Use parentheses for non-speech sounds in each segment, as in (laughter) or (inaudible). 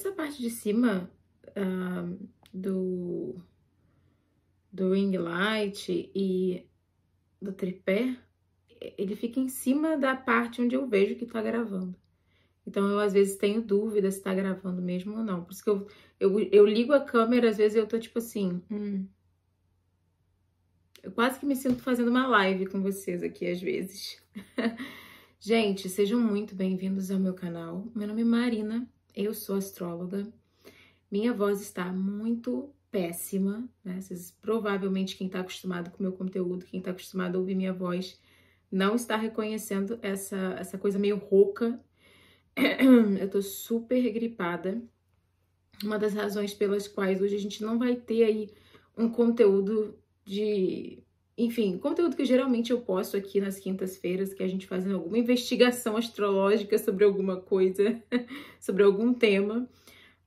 essa parte de cima do, do ring light e do tripé, ele fica em cima da parte onde eu vejo que tá gravando. Então, eu às vezes tenho dúvida se tá gravando mesmo ou não. Por isso que eu, eu, eu ligo a câmera, às vezes eu tô tipo assim... Hum. Eu quase que me sinto fazendo uma live com vocês aqui, às vezes. (laughs) Gente, sejam muito bem-vindos ao meu canal. Meu nome é Marina eu sou astróloga, minha voz está muito péssima, né? Vocês, provavelmente quem está acostumado com o meu conteúdo, quem está acostumado a ouvir minha voz, não está reconhecendo essa, essa coisa meio rouca. (clears throat) Eu tô super gripada. Uma das razões pelas quais hoje a gente não vai ter aí um conteúdo de enfim, conteúdo que geralmente eu posto aqui nas quintas-feiras, que é a gente faz alguma investigação astrológica sobre alguma coisa, (laughs) sobre algum tema.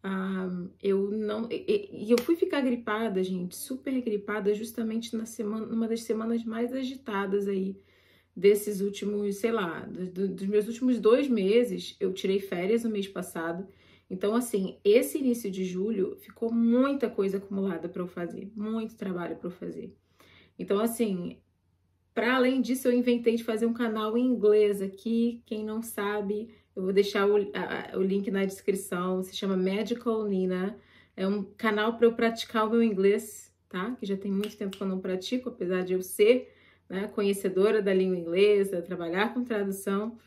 Ah, eu não. E, e, eu fui ficar gripada, gente, super gripada, justamente na semana, numa das semanas mais agitadas aí desses últimos, sei lá, do, dos meus últimos dois meses. Eu tirei férias no mês passado. Então, assim, esse início de julho ficou muita coisa acumulada para eu fazer, muito trabalho para eu fazer. Então, assim, para além disso, eu inventei de fazer um canal em inglês aqui. Quem não sabe, eu vou deixar o, a, o link na descrição. Se chama Medical Nina. É um canal para eu praticar o meu inglês, tá? Que já tem muito tempo que eu não pratico, apesar de eu ser né, conhecedora da língua inglesa, trabalhar com tradução.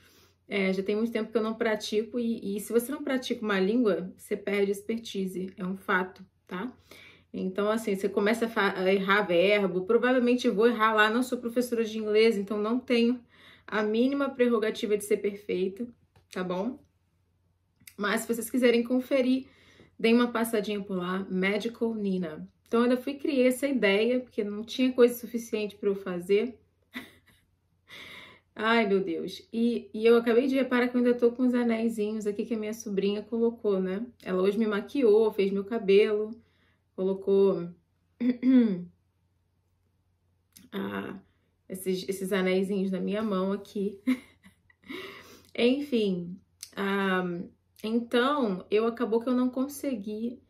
É, já tem muito tempo que eu não pratico e, e se você não pratica uma língua, você perde expertise. É um fato, tá? Então, assim, você começa a errar verbo. Provavelmente vou errar lá, não sou professora de inglês, então não tenho a mínima prerrogativa de ser perfeita, tá bom? Mas se vocês quiserem conferir, dei uma passadinha por lá, Medical Nina. Então, eu ainda fui criar essa ideia, porque não tinha coisa suficiente para eu fazer. (laughs) Ai, meu Deus. E, e, eu acabei de reparar que eu ainda tô com os anéisinhos aqui que a minha sobrinha colocou, né? Ela hoje me maquiou, fez meu cabelo colocou (clears throat) esses, esses anéisinhos na minha mão aqui. (laughs) Enfim, então eu acabou que eu não consegui.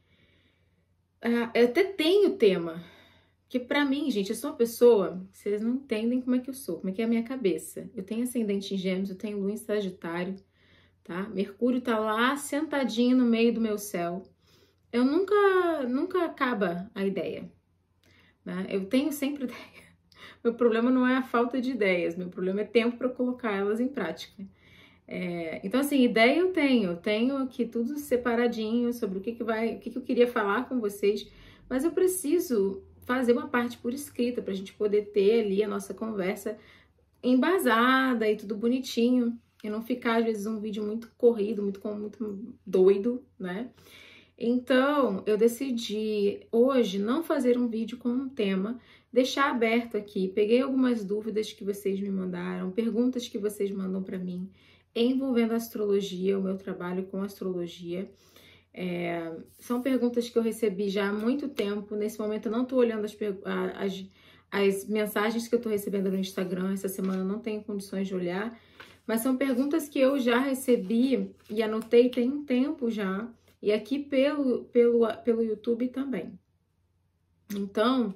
Ah, eu até tenho tema, que para mim, gente, eu sou uma pessoa, vocês não entendem como é que eu sou, como é que é a minha cabeça. Eu tenho ascendente em gêmeos, eu tenho lua em sagitário, tá? Mercúrio tá lá sentadinho no meio do meu céu eu nunca, nunca acaba a ideia. Né? Eu tenho sempre (laughs) ideia. Meu problema não é a falta de ideias, meu problema é tempo para colocar elas em prática. É, então, assim, ideia eu tenho, eu tenho aqui tudo separadinho sobre o que, que vai, o que, que eu queria falar com vocês, mas eu preciso fazer uma parte por escrita para a gente poder ter ali a nossa conversa embasada e tudo bonitinho. E não ficar, às vezes, um vídeo muito corrido, muito, muito doido, né? Então, eu decidi hoje não fazer um vídeo com um tema, deixar aberto aqui. Peguei algumas dúvidas que vocês me mandaram, perguntas que vocês mandam para mim envolvendo astrologia, o meu trabalho com astrologia. É, são perguntas que eu recebi já há muito tempo. Nesse momento, eu não estou olhando as, as, as, mensagens que eu estou recebendo no Instagram. Essa semana eu não tenho condições de olhar. Mas são perguntas que eu já recebi e anotei tem um tempo já e aqui pelo, pelo, pelo YouTube também. Então,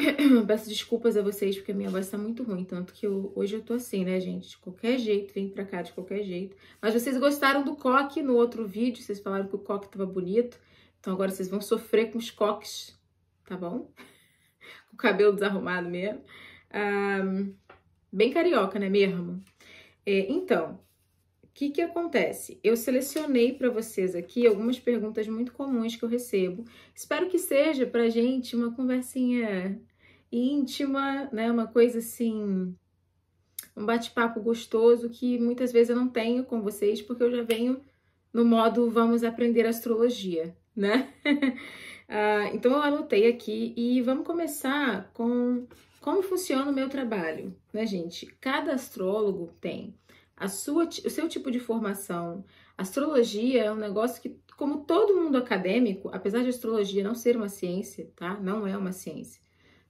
(clears throat) peço desculpas a vocês porque a minha voz tá muito ruim, tanto que eu, hoje eu tô assim, né, gente? De qualquer jeito, vem pra cá de qualquer jeito. Mas vocês gostaram do coque no outro vídeo, vocês falaram que o coque tava bonito, então agora vocês vão sofrer com os coques, tá bom? (laughs) com o cabelo desarrumado mesmo. Ah, bem carioca, né mesmo? É, então, que, que acontece? Eu selecionei para vocês aqui algumas perguntas muito comuns que eu recebo. Espero que seja para gente uma conversinha íntima, né? Uma coisa assim, um bate-papo gostoso que muitas vezes eu não tenho com vocês porque eu já venho no modo vamos aprender astrologia, né? (laughs) Ah, então eu anotei aqui e vamos começar com como funciona o meu trabalho, né, gente? Cada astrólogo tem a sua, o seu tipo de formação. Astrologia é um negócio que, como todo mundo acadêmico, apesar de astrologia não ser uma ciência, tá? Não é uma ciência.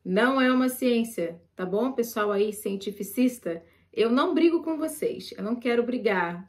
Não é uma ciência, tá bom, pessoal aí cientificista? Eu não brigo com vocês, eu não quero brigar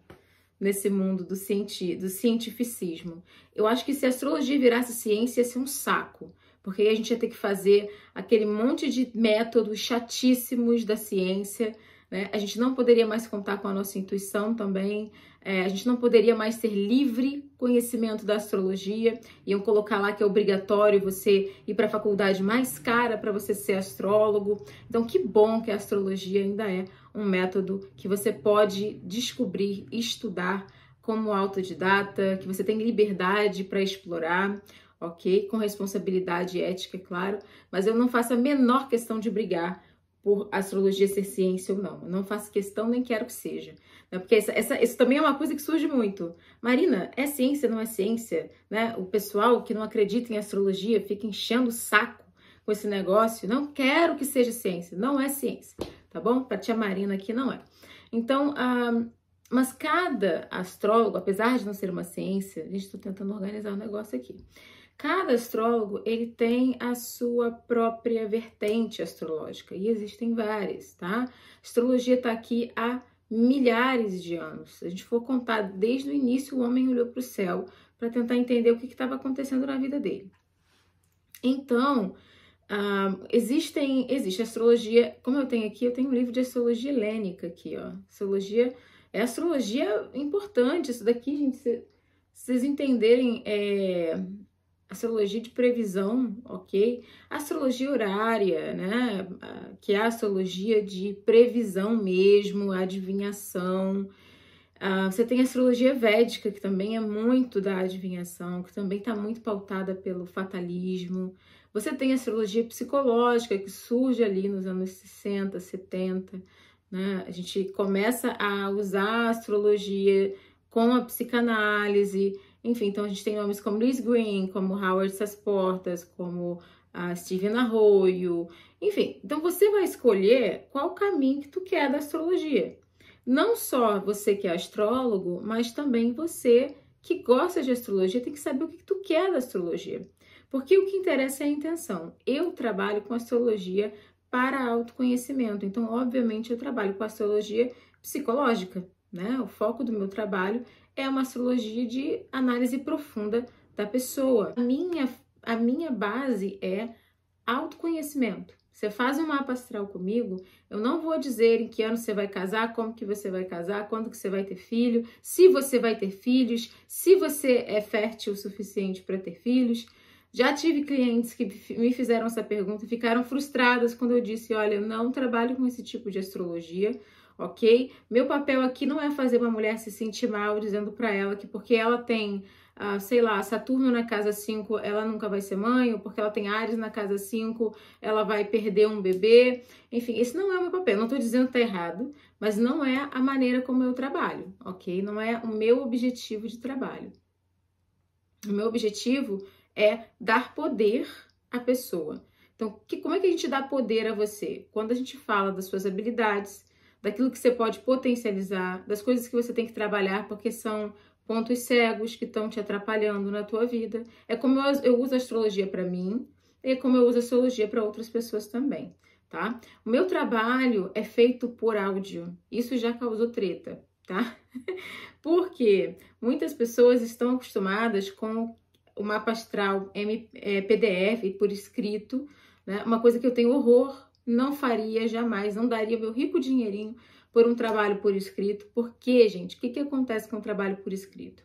nesse mundo do, cienti, do cientificismo. Eu acho que se a astrologia virasse ciência, ia ser um saco, porque aí a gente ia ter que fazer aquele monte de métodos chatíssimos da ciência né? A gente não poderia mais contar com a nossa intuição também, é, a gente não poderia mais ter livre conhecimento da astrologia. Iam colocar lá que é obrigatório você ir para a faculdade mais cara para você ser astrólogo. Então, que bom que a astrologia ainda é um método que você pode descobrir, estudar como autodidata, que você tem liberdade para explorar ok? Com responsabilidade ética, é claro, mas eu não faço a menor questão de brigar por astrologia ser ciência ou não. Eu não faço questão, nem quero que seja. Né? Porque essa, essa, isso também é uma coisa que surge muito. Marina, é ciência, não é ciência? Né? O pessoal que não acredita em astrologia fica enchendo o saco com esse negócio. Não quero que seja ciência, não é ciência, tá bom? Para tia Marina aqui não é. Então, ah, mas cada astrólogo, apesar de não ser uma ciência, a gente, está tentando organizar o um negócio aqui. Cada astrólogo ele tem a sua própria vertente astrológica e existem várias, tá? A astrologia está aqui há milhares de anos. Se a gente for contar desde o início, o homem olhou para o céu para tentar entender o que estava acontecendo na vida dele. Então, uh, existem, existe astrologia, como eu tenho aqui, eu tenho um livro de astrologia helênica aqui, ó. Astrologia é astrologia importante, isso daqui, gente, se vocês entenderem é, astrologia de previsão, ok? Astrologia horária, né? Ah, que é a astrologia de previsão mesmo, adivinhação. Uh, você tem a astrologia védica, que também é muito da adivinhação, que também está muito pautada pelo fatalismo. Você tem a astrologia psicológica, que surge ali nos anos 60, 70. Né? A gente começa a usar a astrologia com a psicanálise, enfim, então a gente tem nomes como Liz Green, como Howard Sasportas, como a Steven Arroyo, enfim. Então você vai escolher qual caminho que tu quer da astrologia. Não só você que é astrólogo, mas também você que gosta de astrologia tem que saber o que tu quer da astrologia. Porque o que interessa é a intenção. Eu trabalho com astrologia para autoconhecimento. Então, obviamente, eu trabalho com astrologia psicológica, né? O foco do meu trabalho é uma astrologia de análise profunda da pessoa. A minha, a minha base é autoconhecimento. Você faz um mapa astral comigo, eu não vou dizer em que ano você vai casar, como que você vai casar, quando que você vai ter filho, se você vai ter filhos, se você é fértil o suficiente para ter filhos. Já tive clientes que me fizeram essa pergunta e ficaram frustradas quando eu disse: olha, eu não trabalho com esse tipo de astrologia, ok? Meu papel aqui não é fazer uma mulher se sentir mal dizendo para ela que porque ela tem, uh, sei lá, Saturno na casa 5, ela nunca vai ser mãe, ou porque ela tem Ares na casa 5, ela vai perder um bebê. Enfim, esse não é o meu papel. Não tô dizendo que tá errado, mas não é a maneira como eu trabalho, ok? Não é o meu objetivo de trabalho. O meu objetivo é dar poder à pessoa. Então, que, como é que a gente dá poder a você? Quando a gente fala das suas habilidades, daquilo que você pode potencializar, das coisas que você tem que trabalhar, porque são pontos cegos que estão te atrapalhando na tua vida. É como eu, eu uso a astrologia para mim e é como eu uso a astrologia para outras pessoas também, tá? O meu trabalho é feito por áudio. Isso já causou treta, tá? (laughs) porque muitas pessoas estão acostumadas com o mapa astral é, PDF por escrito, né? Uma coisa que eu tenho horror não faria jamais, não daria meu rico dinheirinho por um trabalho por escrito. Porque, gente, o que, que acontece com o trabalho por escrito?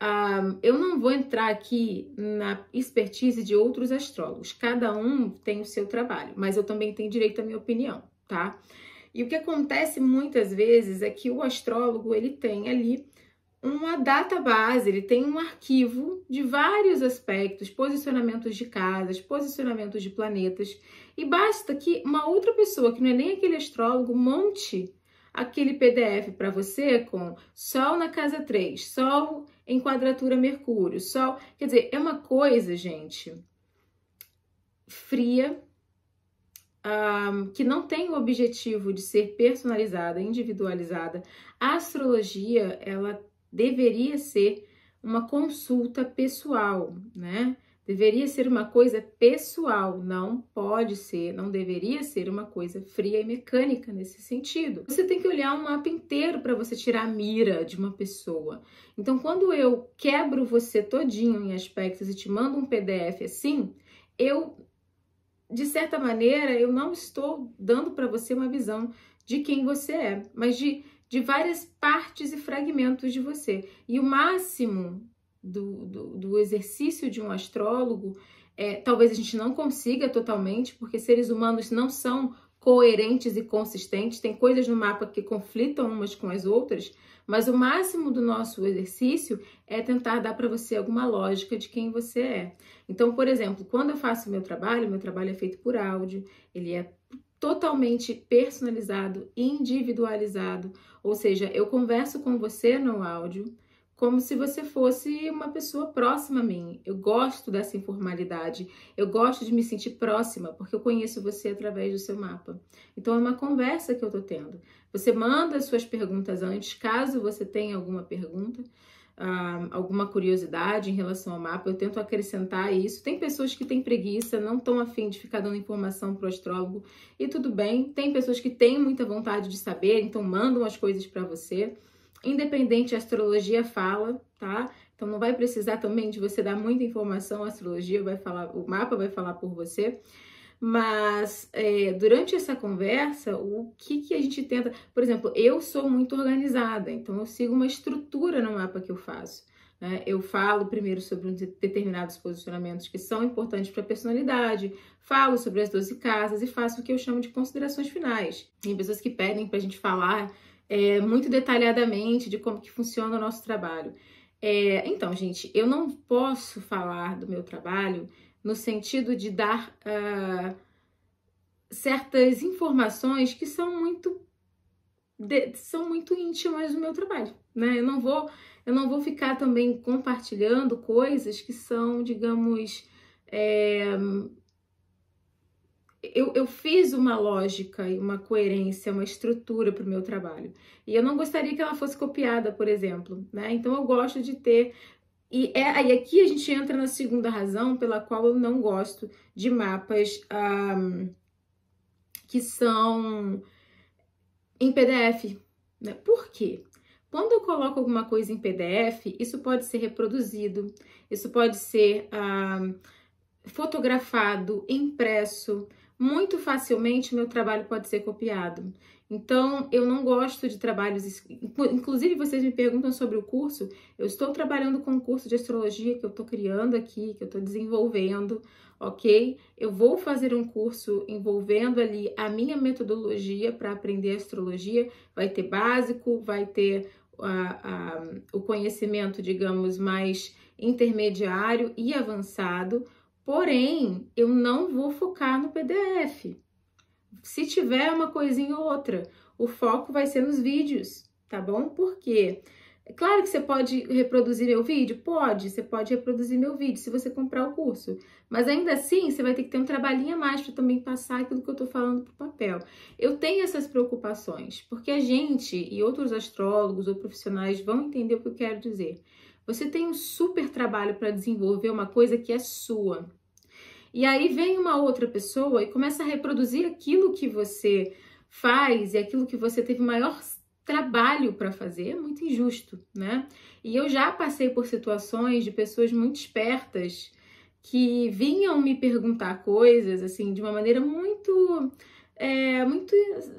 Ah, eu não vou entrar aqui na expertise de outros astrólogos, cada um tem o seu trabalho, mas eu também tenho direito à minha opinião, tá? E o que acontece muitas vezes é que o astrólogo ele tem ali uma database, ele tem um arquivo de vários aspectos, posicionamentos de casas, posicionamentos de planetas, e basta que uma outra pessoa, que não é nem aquele astrólogo, monte aquele PDF para você com Sol na casa 3, Sol em quadratura Mercúrio, Sol. Quer dizer, é uma coisa, gente, fria, um, que não tem o objetivo de ser personalizada, individualizada. A astrologia, ela deveria ser uma consulta pessoal, né? Deveria ser uma coisa pessoal, não pode ser, não deveria ser uma coisa fria e mecânica nesse sentido. Você tem que olhar um mapa inteiro para você tirar a mira de uma pessoa. Então, quando eu quebro você todinho em aspectos e te mando um PDF assim, eu de certa maneira eu não estou dando para você uma visão de quem você é, mas de de várias partes e fragmentos de você. E o máximo do, do, do exercício de um astrólogo é, talvez a gente não consiga totalmente, porque seres humanos não são coerentes e consistentes, tem coisas no mapa que conflitam umas com as outras, mas o máximo do nosso exercício é tentar dar para você alguma lógica de quem você é. Então, por exemplo, quando eu faço meu trabalho, meu trabalho é feito por áudio, ele é totalmente personalizado, individualizado, ou seja, eu converso com você no áudio como se você fosse uma pessoa próxima a mim. Eu gosto dessa informalidade, eu gosto de me sentir próxima, porque eu conheço você através do seu mapa. Então é uma conversa que eu estou tendo. Você manda suas perguntas antes, caso você tenha alguma pergunta, ah, alguma curiosidade em relação ao mapa, eu tento acrescentar isso. Tem pessoas que têm preguiça, não estão afim de ficar dando informação para o astrólogo, e tudo bem. Tem pessoas que têm muita vontade de saber, então mandam as coisas para você. Independente, a astrologia fala, tá? Então não vai precisar também de você dar muita informação, a astrologia vai falar, o mapa vai falar por você. Mas é, durante essa conversa, o que, que a gente tenta. Por exemplo, eu sou muito organizada, então eu sigo uma estrutura no mapa que eu faço. Né? Eu falo primeiro sobre determinados posicionamentos que são importantes para a personalidade, falo sobre as 12 casas e faço o que eu chamo de considerações finais. Tem pessoas que pedem para a gente falar é, muito detalhadamente de como que funciona o nosso trabalho. É, então, gente, eu não posso falar do meu trabalho no sentido de dar uh, certas informações que são muito de, são muito íntimas do meu trabalho, né? Eu não vou eu não vou ficar também compartilhando coisas que são, digamos, é, eu, eu fiz uma lógica e uma coerência, uma estrutura para o meu trabalho. E eu não gostaria que ela fosse copiada, por exemplo. Né? Então eu gosto de ter. E, é, e aqui a gente entra na segunda razão pela qual eu não gosto de mapas um, que são em PDF. Né? Por quê? Quando eu coloco alguma coisa em PDF, isso pode ser reproduzido, isso pode ser fotografado, impresso muito facilmente meu trabalho pode ser copiado. Então, eu não gosto de trabalhos. Inclusive, vocês me perguntam sobre o curso. Eu estou trabalhando com um curso de astrologia que eu estou criando aqui, que eu estou desenvolvendo, ok? Eu vou fazer um curso envolvendo ali a minha metodologia para aprender astrologia. Vai ter básico, vai ter a, a, o conhecimento, digamos, mais intermediário e avançado Porém, eu não vou focar no PDF. Se tiver uma coisinha ou outra, o foco vai ser nos vídeos, tá bom? Por quê? É claro que você pode reproduzir meu vídeo? Pode, você pode reproduzir meu vídeo se você comprar o curso. Mas ainda assim, você vai ter que ter um trabalhinho a mais para também passar aquilo que eu estou falando para o papel. Eu tenho essas preocupações, porque a gente e outros astrólogos ou profissionais vão entender o que eu quero dizer. Você tem um super trabalho para desenvolver uma coisa que é sua. E aí vem uma outra pessoa e começa a reproduzir aquilo que você faz e aquilo que você teve maior trabalho para fazer, é muito injusto, né? E eu já passei por situações de pessoas muito espertas que vinham me perguntar coisas assim de uma maneira muito é, muito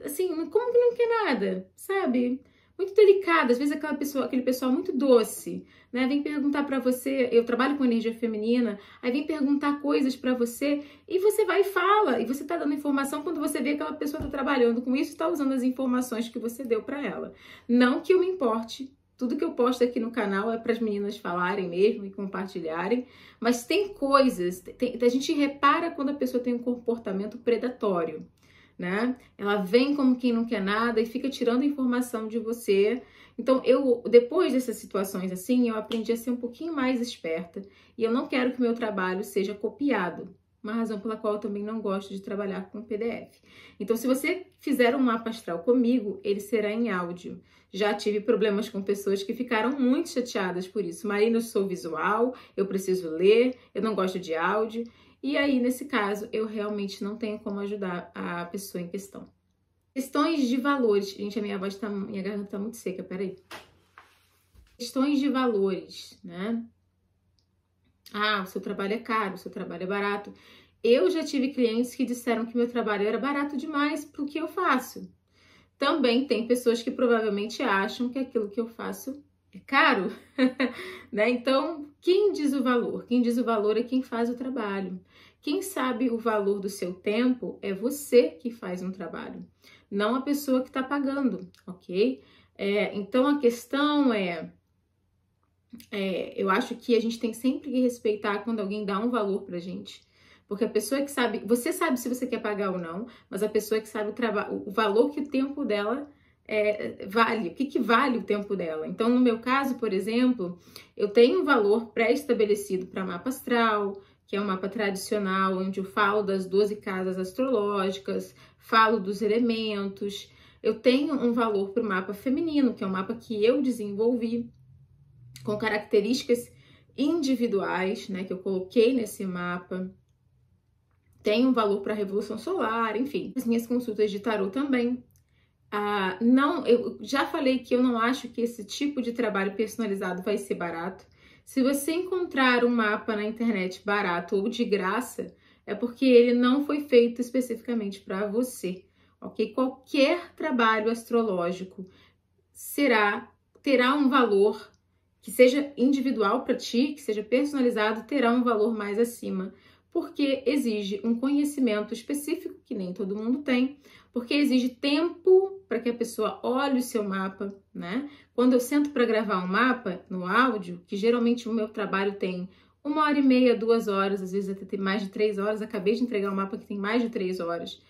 assim, como que não quer nada, sabe? muito delicada, às vezes aquela pessoa, aquele pessoal muito doce, né? Vem perguntar para você, eu trabalho com energia feminina, aí vem perguntar coisas para você e você vai e fala, e você tá dando informação quando você vê que aquela pessoa tá trabalhando com isso, tá usando as informações que você deu para ela. Não que eu me importe tudo que eu posto aqui no canal é para as meninas falarem mesmo e compartilharem, mas tem coisas, tem, a gente repara quando a pessoa tem um comportamento predatório né? Ela vem como quem não quer nada e fica tirando informação de você. Então, eu depois dessas situações assim, eu aprendi a ser um pouquinho mais esperta e eu não quero que meu trabalho seja copiado. Uma razão pela qual eu também não gosto de trabalhar com PDF. Então, se você fizer um mapa astral comigo, ele será em áudio. Já tive problemas com pessoas que ficaram muito chateadas por isso. Marina, eu sou visual, eu preciso ler, eu não gosto de áudio. E aí, nesse caso, eu realmente não tenho como ajudar a pessoa em questão. Questões de valores. Gente, a minha voz tá. Minha garganta tá muito seca, peraí. Questões de valores, né? Ah, o seu trabalho é caro, o seu trabalho é barato. Eu já tive clientes que disseram que meu trabalho era barato demais para o que eu faço. Também tem pessoas que provavelmente acham que aquilo que eu faço é caro, (laughs) né? Então, quem diz o valor? Quem diz o valor é quem faz o trabalho. Quem sabe o valor do seu tempo é você que faz um trabalho, não a pessoa que está pagando, ok? É, então a questão é, é, eu acho que a gente tem sempre que respeitar quando alguém dá um valor para gente. Porque a pessoa que sabe, você sabe se você quer pagar ou não, mas a pessoa que sabe o, trabalho, o valor que o tempo dela é, vale, o que, que vale o tempo dela. Então, no meu caso, por exemplo, eu tenho um valor pré-estabelecido para mapa astral, que é um mapa tradicional, onde eu falo das 12 casas astrológicas, falo dos elementos. Eu tenho um valor para o mapa feminino, que é um mapa que eu desenvolvi com características individuais, né, que eu coloquei nesse mapa. Tem um valor para a revolução solar, enfim. As minhas consultas de tarot também. Ah, não, eu já falei que eu não acho que esse tipo de trabalho personalizado vai ser barato. Se você encontrar um mapa na internet barato ou de graça, é porque ele não foi feito especificamente para você, ok? Qualquer trabalho astrológico será terá um valor que seja individual para ti, que seja personalizado, terá um valor mais acima, porque exige um conhecimento específico que nem todo mundo tem, porque exige tempo para que a pessoa olhe o seu mapa, né? Quando eu sento para gravar um mapa no áudio, que geralmente o meu trabalho tem uma hora e meia, duas horas, às vezes até tem mais de três horas. Acabei de entregar um mapa que tem mais de três horas.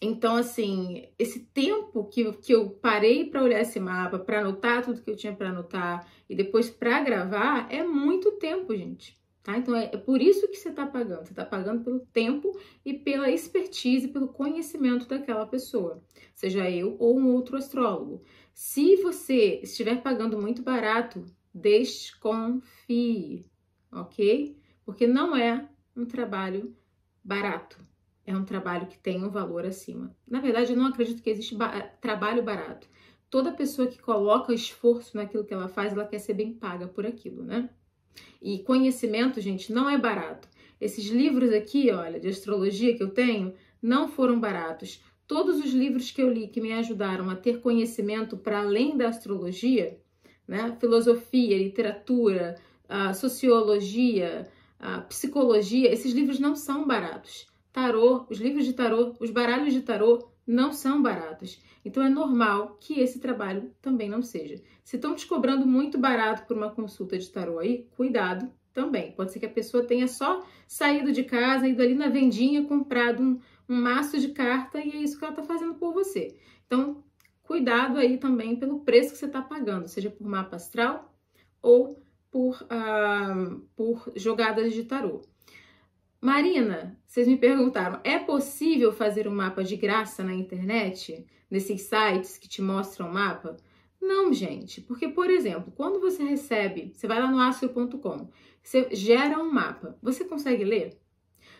então, assim, esse tempo que, que eu parei para olhar esse mapa, para anotar tudo que eu tinha para anotar e depois para gravar, é muito tempo, gente. Tá? Então é, é por isso que você está pagando. Você está pagando pelo tempo e pela expertise, pelo conhecimento daquela pessoa, seja eu ou um outro astrólogo. Se você estiver pagando muito barato, desconfie, ok? Porque não é um trabalho barato. É um trabalho que tem um valor acima. Na verdade, eu não acredito que existe ba trabalho barato. Toda pessoa que coloca esforço naquilo que ela faz, ela quer ser bem paga por aquilo, né? E conhecimento, gente, não é barato. Esses livros aqui, olha, de astrologia que eu tenho, não foram baratos. Todos os livros que eu li que me ajudaram a ter conhecimento para além da astrologia, né? Filosofia, literatura, sociologia, psicologia, esses livros não são baratos. Tarô, os livros de tarô, os baralhos de tarô não são baratas. Então é normal que esse trabalho também não seja. Se estão te cobrando muito barato por uma consulta de tarô aí, cuidado também. Pode ser que a pessoa tenha só saído de casa, ido ali na vendinha, comprado um, um maço de carta e é isso que ela está fazendo por você. Então, cuidado aí também pelo preço que você está pagando, seja por mapa astral ou por, ah, por jogadas de tarô. Marina, vocês me perguntaram, é possível fazer um mapa de graça na internet? Nesses sites que te mostram o mapa? Não, gente, porque, por exemplo, quando você recebe, você vai lá no astro.com, você gera um mapa, você consegue ler?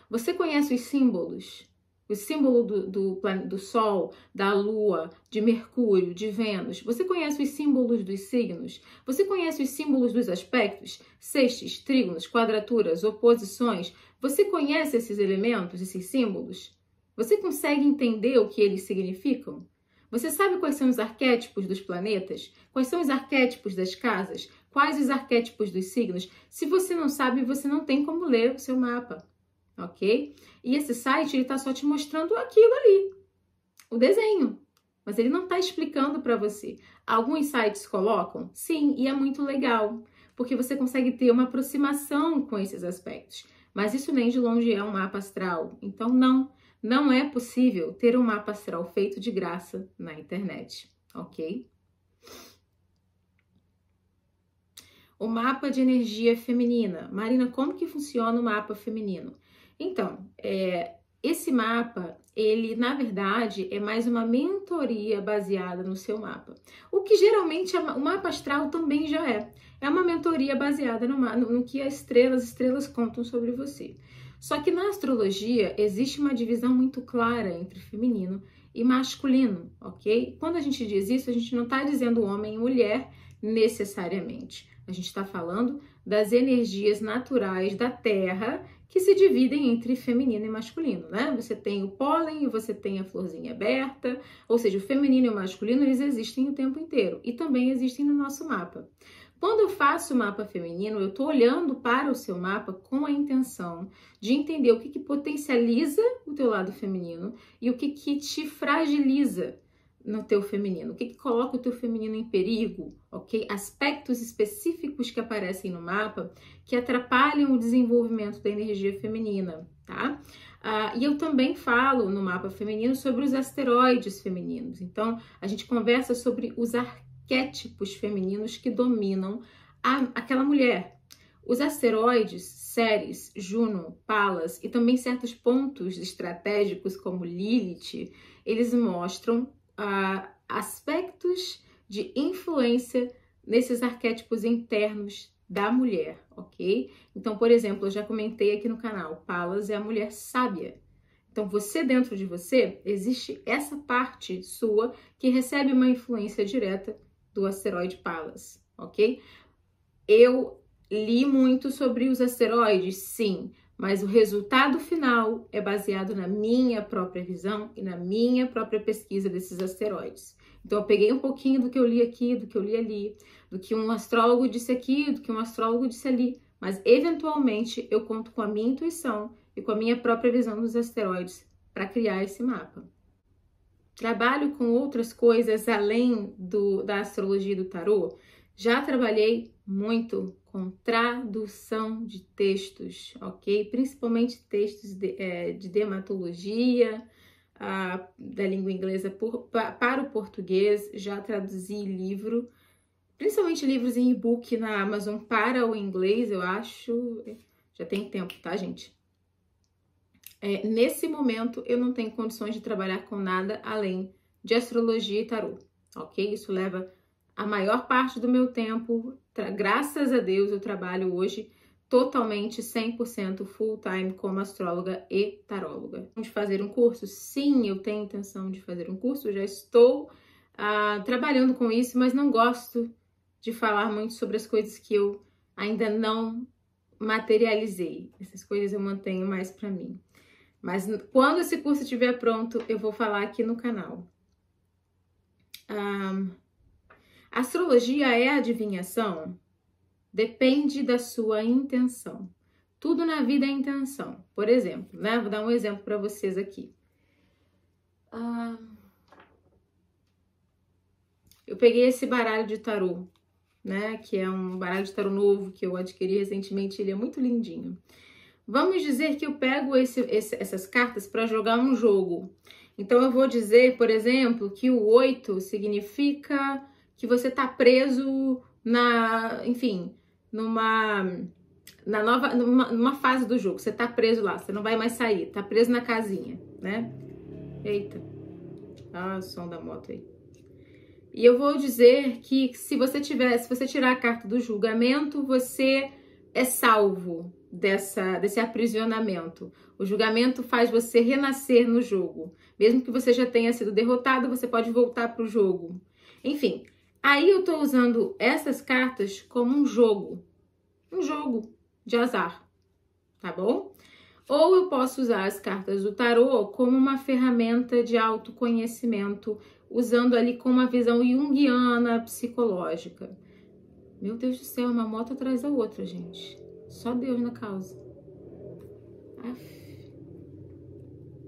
Você conhece os símbolos? o símbolo do, do, do Sol, da Lua, de Mercúrio, de Vênus. Você conhece os símbolos dos signos? Você conhece os símbolos dos aspectos? Sextes, trígonos, quadraturas, oposições. Você conhece esses elementos, esses símbolos? Você consegue entender o que eles significam? Você sabe quais são os arquétipos dos planetas? Quais são os arquétipos das casas? Quais os arquétipos dos signos? Se você não sabe, você não tem como ler o seu mapa ok? E esse site, ele está só te mostrando aquilo ali, o desenho, mas ele não está explicando para você. Alguns sites colocam, sim, e é muito legal, porque você consegue ter uma aproximação com esses aspectos. Mas isso nem de longe é um mapa astral. Então, não, não é possível ter um mapa astral feito de graça na internet, ok? O mapa de energia feminina. Marina, como que funciona o mapa feminino? Então, é, esse mapa, ele na verdade é mais uma mentoria baseada no seu mapa. O que geralmente o mapa astral também já é. É uma mentoria baseada no, no que as estrelas, estrelas contam sobre você. Só que na astrologia existe uma divisão muito clara entre feminino e masculino, ok? Quando a gente diz isso, a gente não está dizendo homem e mulher necessariamente. A gente está falando das energias naturais da Terra que se dividem entre feminino e masculino, né? Você tem o pólen e você tem a florzinha aberta, ou seja, o feminino e o masculino eles existem o tempo inteiro e também existem no nosso mapa. Quando eu faço o mapa feminino, eu estou olhando para o seu mapa com a intenção de entender o que, que potencializa o teu lado feminino e o que, que te fragiliza no teu feminino, o que, que coloca o teu feminino em perigo, ok? Aspectos específicos que aparecem no mapa que atrapalham o desenvolvimento da energia feminina, tá? Ah, e eu também falo no mapa feminino sobre os asteroides femininos. Então, a gente conversa sobre os arquétipos femininos que dominam a, aquela mulher. Os asteroides, Ceres, Juno, Palas e também certos pontos estratégicos como Lilith, eles mostram uh, aspectos de influência nesses arquétipos internos da mulher, ok? Então, por exemplo, eu já comentei aqui no canal, Palas é a mulher sábia. Então, você dentro de você existe essa parte sua que recebe uma influência direta do asteroide Palas, ok? Eu li muito sobre os asteroides, sim, mas o resultado final é baseado na minha própria visão e na minha própria pesquisa desses asteroides. Então eu peguei um pouquinho do que eu li aqui, do que eu li ali, do que um astrólogo disse aqui, do que um astrólogo disse ali, mas eventualmente eu conto com a minha intuição e com a minha própria visão dos asteroides para criar esse mapa. Trabalho com outras coisas além do, da astrologia e do tarô. Já trabalhei muito com tradução de textos, ok? Principalmente textos de, é, de dermatologia, a, da língua inglesa por, pa, para o português. Já traduzi livro, principalmente livros em e-book na Amazon para o inglês, eu acho. Já tem tempo, tá, gente? É, nesse momento, eu não tenho condições de trabalhar com nada além de astrologia e tarô, ok? Isso leva a maior parte do meu tempo Tá, graças a Deus, eu trabalho hoje totalmente 100% full time como astróloga e taróloga. De fazer um curso? Sim, eu tenho intenção de fazer um curso, já estou uh, trabalhando com isso, mas não gosto de falar muito sobre as coisas que eu ainda não materializei. Essas coisas eu mantenho mais para mim. Mas quando esse curso estiver pronto, eu vou falar aqui no canal. Um, ah, Astrologia é adivinhação? Depende da sua intenção. Tudo na vida é intenção. Por exemplo, né? Vou dar um exemplo para vocês aqui. Ah, eu peguei esse baralho de tarô, né? Que é um baralho de tarô novo que eu adquiri recentemente. Ele é muito lindinho. Vamos dizer que eu pego esse, esse, essas cartas para jogar um jogo. Então eu vou dizer, por exemplo, que o 8 significa que você tá preso na, enfim, numa na nova numa, numa fase do jogo, você tá preso lá, você não vai mais sair, tá preso na casinha, né? Eita. Ah, o som da moto aí. E eu vou dizer que se você tiver, se você tirar a carta do julgamento, você é salvo dessa desse aprisionamento. O julgamento faz você renascer no jogo. Mesmo que você já tenha sido derrotado, você pode voltar pro jogo. Enfim, Aí eu estou usando essas cartas como um jogo, um jogo de azar, tá bom? Ou eu posso usar as cartas do tarô como uma ferramenta de autoconhecimento, usando ali com uma visão junguiana psicológica. Meu Deus do céu, uma moto atrás da outra, gente. Só Deus na causa. Aff.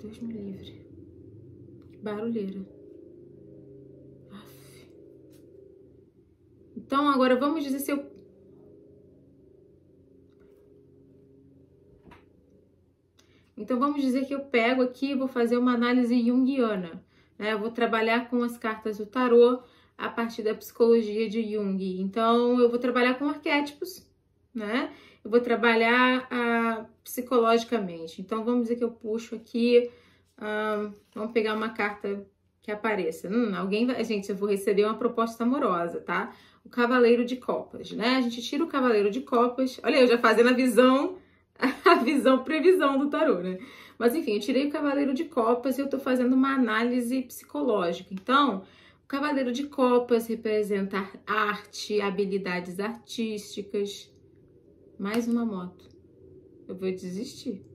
Deus me livre. Que barulheira. Então, agora vamos dizer se eu... Então, vamos dizer que eu pego aqui e vou fazer uma análise junguiana. Né? Eu vou trabalhar com as cartas do tarô a partir da psicologia de Jung. Então, eu vou trabalhar com arquétipos, né? Eu vou trabalhar ah, psicologicamente. Então, vamos dizer que eu puxo aqui... Ah, vamos pegar uma carta que apareça. Hum, alguém vai. Gente, eu vou receber uma proposta amorosa, tá? O cavaleiro de copas, né? A gente tira o cavaleiro de copas. Olha, eu já fazendo a visão, (laughs) a visão, previsão do tarô, né? Mas enfim, eu tirei o cavaleiro de copas e eu tô fazendo uma análise psicológica. Então, o cavaleiro de copas representa arte, habilidades artísticas. Mais uma moto. Eu vou desistir.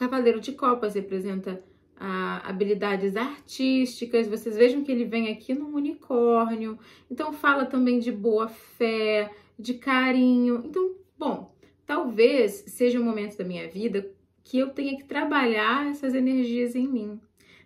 Cavaleiro de Copas representa ah, habilidades artísticas. Vocês vejam que ele vem aqui no unicórnio. Então, fala também de boa fé, de carinho. Então, bom, talvez seja um momento da minha vida que eu tenha que trabalhar essas energias em mim.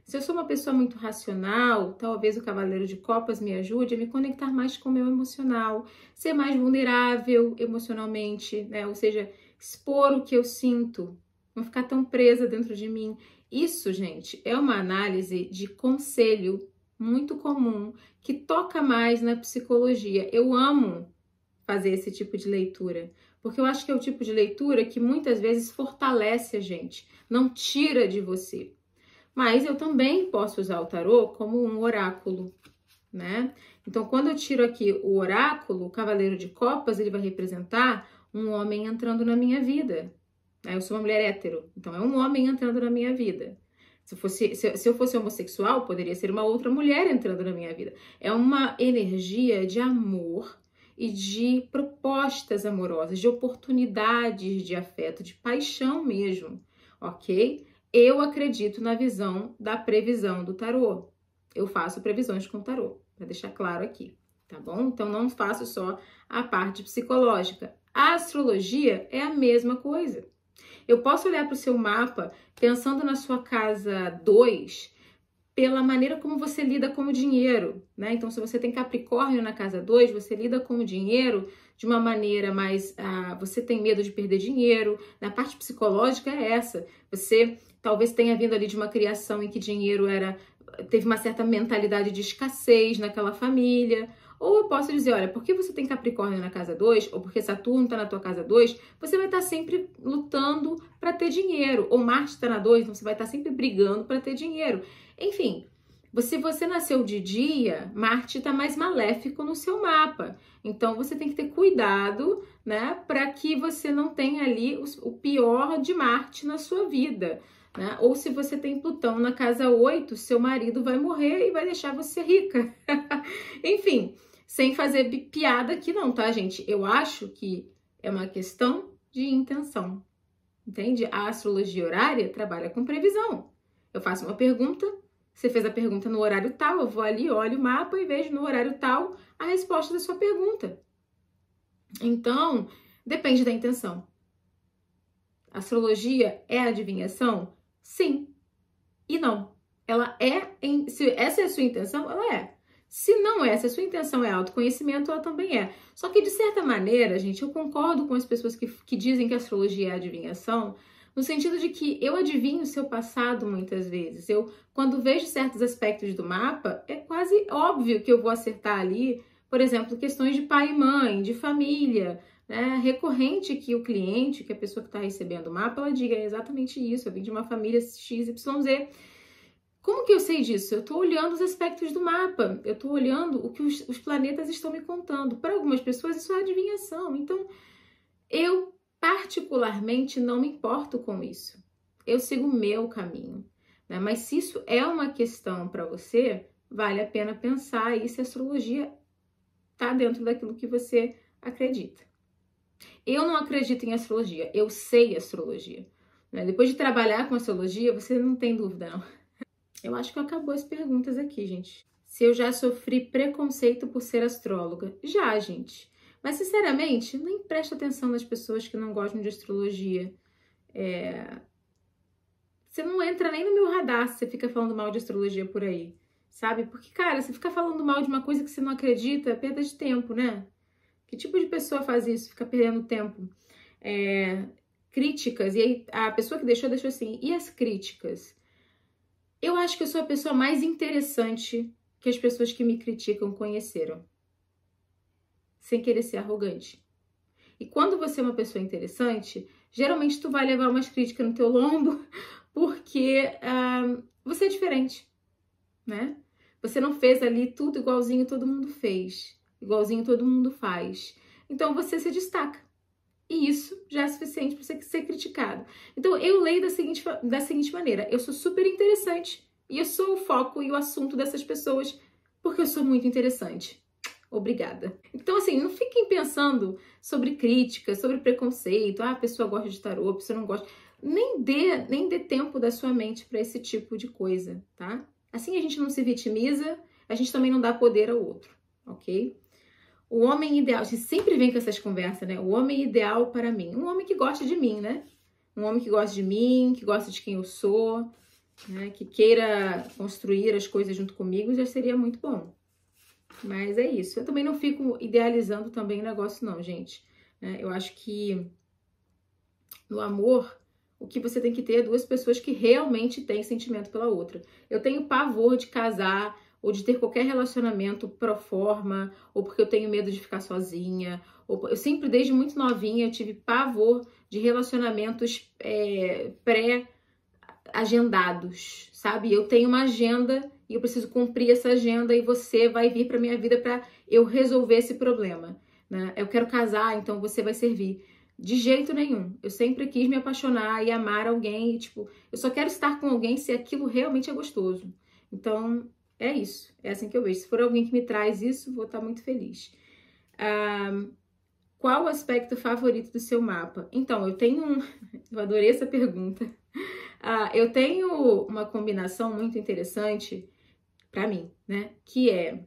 Se eu sou uma pessoa muito racional, talvez o Cavaleiro de Copas me ajude a me conectar mais com o meu emocional, ser mais vulnerável emocionalmente, né? Ou seja, expor o que eu sinto, Vou ficar tão presa dentro de mim. Isso, gente, é uma análise de conselho muito comum que toca mais na psicologia. Eu amo fazer esse tipo de leitura, porque eu acho que é o tipo de leitura que muitas vezes fortalece a gente, não tira de você. Mas eu também posso usar o tarô como um oráculo, né? Então, quando eu tiro aqui o oráculo, o cavaleiro de copas, ele vai representar um homem entrando na minha vida, né? Eu sou uma mulher hétero, então é um homem entrando na minha vida. Se, fosse, se, se eu fosse homossexual, poderia ser uma outra mulher entrando na minha vida. É uma energia de amor e de propostas amorosas, de oportunidades de afeto, de paixão mesmo, ok? Eu acredito na visão da previsão do tarô. Eu faço previsões com tarô, para deixar claro aqui, tá bom? Então não faço só a parte psicológica. A astrologia é a mesma coisa. Eu posso olhar para o seu mapa pensando na sua casa 2 pela maneira como você lida com o dinheiro, né? Então, se você tem Capricórnio na casa 2, você lida com o dinheiro de uma maneira mais. Ah, você tem medo de perder dinheiro. Na parte psicológica é essa. Você talvez tenha vindo ali de uma criação em que dinheiro era. teve uma certa mentalidade de escassez naquela família. Ou eu posso dizer, olha, porque você tem Capricórnio na casa 2, ou porque Saturno está na tua casa 2, você vai estar tá sempre lutando para ter dinheiro. Ou Marte está na 2, então você vai estar tá sempre brigando para ter dinheiro. Enfim, se você, você nasceu de dia, Marte está mais maléfico no seu mapa. Então você tem que ter cuidado, né, para que você não tenha ali o, o pior de Marte na sua vida. Né? Ou se você tem Plutão na casa 8, seu marido vai morrer e vai deixar você rica. (laughs) Enfim, sem fazer piada aqui não, tá, gente? Eu acho que é uma questão de intenção, entende? A astrologia horária trabalha com previsão. Eu faço uma pergunta, você fez a pergunta no horário tal, eu vou ali, olho o mapa e vejo no horário tal a resposta da sua pergunta. Então, depende da intenção. Astrologia é adivinhação? Sim e não. Ela é, se essa é a sua intenção, ela é. Se não é, se a sua intenção é autoconhecimento, ela também é. Só que, de certa maneira, gente, eu concordo com as pessoas que, que dizem que a astrologia é adivinhação, no sentido de que eu adivinho o seu passado muitas vezes. Eu, quando vejo certos aspectos do mapa, é quase óbvio que eu vou acertar ali, por exemplo, questões de pai e mãe, de família. É recorrente que o cliente, que a pessoa que está recebendo o mapa, ela diga é exatamente isso. Eu vim de uma família XYZ. Como que eu sei disso? Eu estou olhando os aspectos do mapa, eu estou olhando o que os, os planetas estão me contando. Para algumas pessoas, isso é adivinhação. Então, eu particularmente não me importo com isso. Eu sigo o meu caminho. Né? Mas se isso é uma questão para você, vale a pena pensar aí se a astrologia está dentro daquilo que você acredita. Eu não acredito em astrologia, eu sei astrologia. Né? Depois de trabalhar com astrologia, você não tem dúvida, não. Eu acho que acabou as perguntas aqui, gente. Se eu já sofri preconceito por ser astróloga? Já, gente. Mas, sinceramente, nem presta atenção nas pessoas que não gostam de astrologia. É... Você não entra nem no meu radar se você fica falando mal de astrologia por aí, sabe? Porque, cara, você ficar falando mal de uma coisa que você não acredita é perda de tempo, né? Que tipo de pessoa faz isso? Fica perdendo tempo. É... Críticas, e aí a pessoa que deixou, deixou assim, e as críticas? Eu acho que eu sou a pessoa mais interessante que as pessoas que me criticam conheceram. Sem querer ser arrogante. E quando você é uma pessoa interessante, geralmente tu vai levar umas críticas no teu lombo (laughs) porque uh, você é diferente, né? Você não fez ali tudo igualzinho todo mundo fez, igualzinho todo mundo faz. Então você se destaca. E isso já é suficiente para você ser criticado. Então eu leio da seguinte, da seguinte maneira: eu sou super interessante e eu sou o foco e o assunto dessas pessoas porque eu sou muito interessante. Obrigada. Então, assim, não fiquem pensando sobre crítica, sobre preconceito. Ah, a pessoa gosta de tarô, a pessoa não gosta. Nem dê, nem dê tempo da sua mente para esse tipo de coisa, tá? Assim a gente não se vitimiza, a gente também não dá poder ao outro, ok? O homem ideal, a gente sempre vem com essas conversas, né? O homem ideal para mim. Um homem que gosta de mim, né? Um homem que gosta de mim, que gosta de quem eu sou, né? que queira construir as coisas junto comigo, já seria muito bom. Mas é isso. Eu também não fico idealizando também o negócio, não, gente. É, eu acho que no amor, o que você tem que ter é duas pessoas que realmente têm sentimento pela outra. Eu tenho pavor de casar ou de ter qualquer relacionamento pro forma, ou porque eu tenho medo de ficar sozinha. Ou... Eu sempre, desde muito novinha, tive pavor de relacionamentos é, pré-agendados, sabe? Eu tenho uma agenda e eu preciso cumprir essa agenda e você vai vir para minha vida para eu resolver esse problema. Né? Eu quero casar, então você vai servir. De jeito nenhum. Eu sempre quis me apaixonar e amar alguém. E, tipo, eu só quero estar com alguém se aquilo realmente é gostoso. Então, é isso, é assim que eu vejo. Se for alguém que me traz isso, vou estar muito feliz. qual o aspecto favorito do seu mapa? Então, eu tenho um. (laughs) Eu adorei essa pergunta. Ah, eu tenho uma combinação muito interessante para mim, né? Que é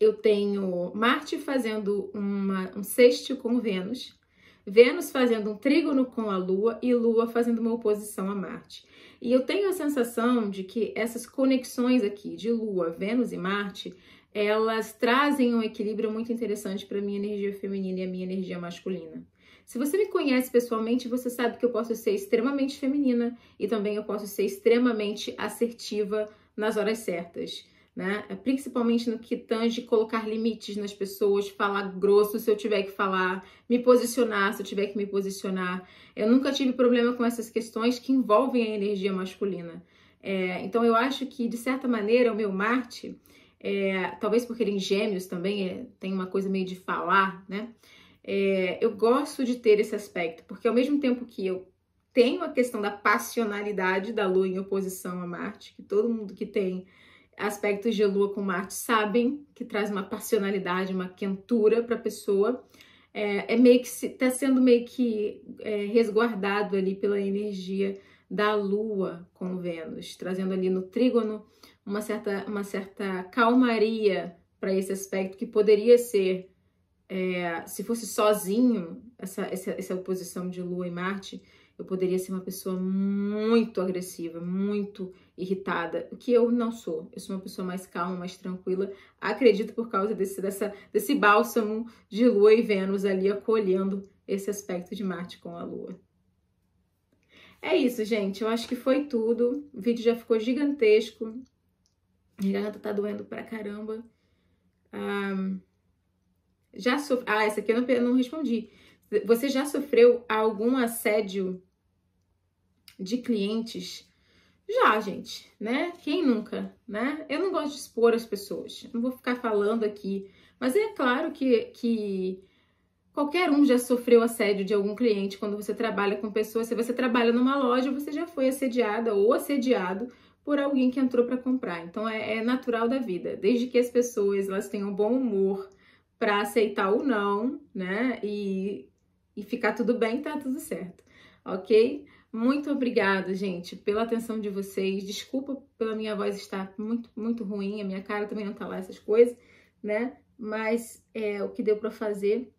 eu tenho Marte fazendo uma, um sexto com Vênus, Vênus fazendo um trígono com a Lua e Lua fazendo uma oposição a Marte. E eu tenho a sensação de que essas conexões aqui de Lua, Vênus e Marte, elas trazem um equilíbrio muito interessante para minha energia feminina e a minha energia masculina. Se você me conhece pessoalmente, você sabe que eu posso ser extremamente feminina e também eu posso ser extremamente assertiva nas horas certas né? É principalmente no que tange colocar limites nas pessoas, falar grosso se eu tiver que falar, me posicionar se eu tiver que me posicionar. Eu nunca tive problema com essas questões que envolvem a energia masculina. É, então eu acho que, de certa maneira, o meu Marte, é, talvez porque ele é em gêmeos também é, tem uma coisa meio de falar, né? É, eu gosto de ter esse aspecto, porque ao mesmo tempo que eu tenho a questão da passionalidade da Lua em oposição a Marte, que todo mundo que tem aspectos de Lua com Marte sabem que traz uma passionalidade, uma quentura para a pessoa. É, é, meio que está sendo meio que é, resguardado ali pela energia da Lua com Vênus, trazendo ali no trígono uma certa, uma certa calmaria para esse aspecto que poderia ser, é, se fosse sozinho, essa, essa, essa oposição de Lua e Marte, eu poderia ser uma pessoa muito agressiva, muito irritada, o que eu não sou. Eu sou uma pessoa mais calma, mais tranquila. Acredito por causa desse, dessa, desse bálsamo de Lua e Vênus ali acolhendo esse aspecto de Marte com a Lua. É isso, gente. Eu acho que foi tudo. O vídeo já ficou gigantesco. Minha garganta tá doendo pra caramba. Ah, já sofreu. Ah, essa aqui eu não, eu não respondi. Você já sofreu algum assédio de clientes já, gente, né? Quem nunca, né? Eu não gosto de expor as pessoas, não vou ficar falando aqui, mas é claro que, que qualquer um já sofreu assédio de algum cliente quando você trabalha com pessoas. Se você trabalha numa loja, você já foi assediada ou assediado por alguém que entrou para comprar. Então é, é, natural da vida, desde que as pessoas elas tenham bom humor para aceitar ou não, né? E, e ficar tudo bem, tá tudo certo, ok? Muito obrigada, gente, pela atenção de vocês. Desculpa pela minha voz estar muito, muito ruim, a minha cara também não tá lá, essas coisas, né? Mas é o que deu para fazer.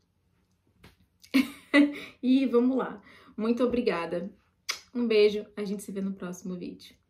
(laughs) e vamos lá. Muito obrigada. Um beijo, a gente se vê no próximo vídeo.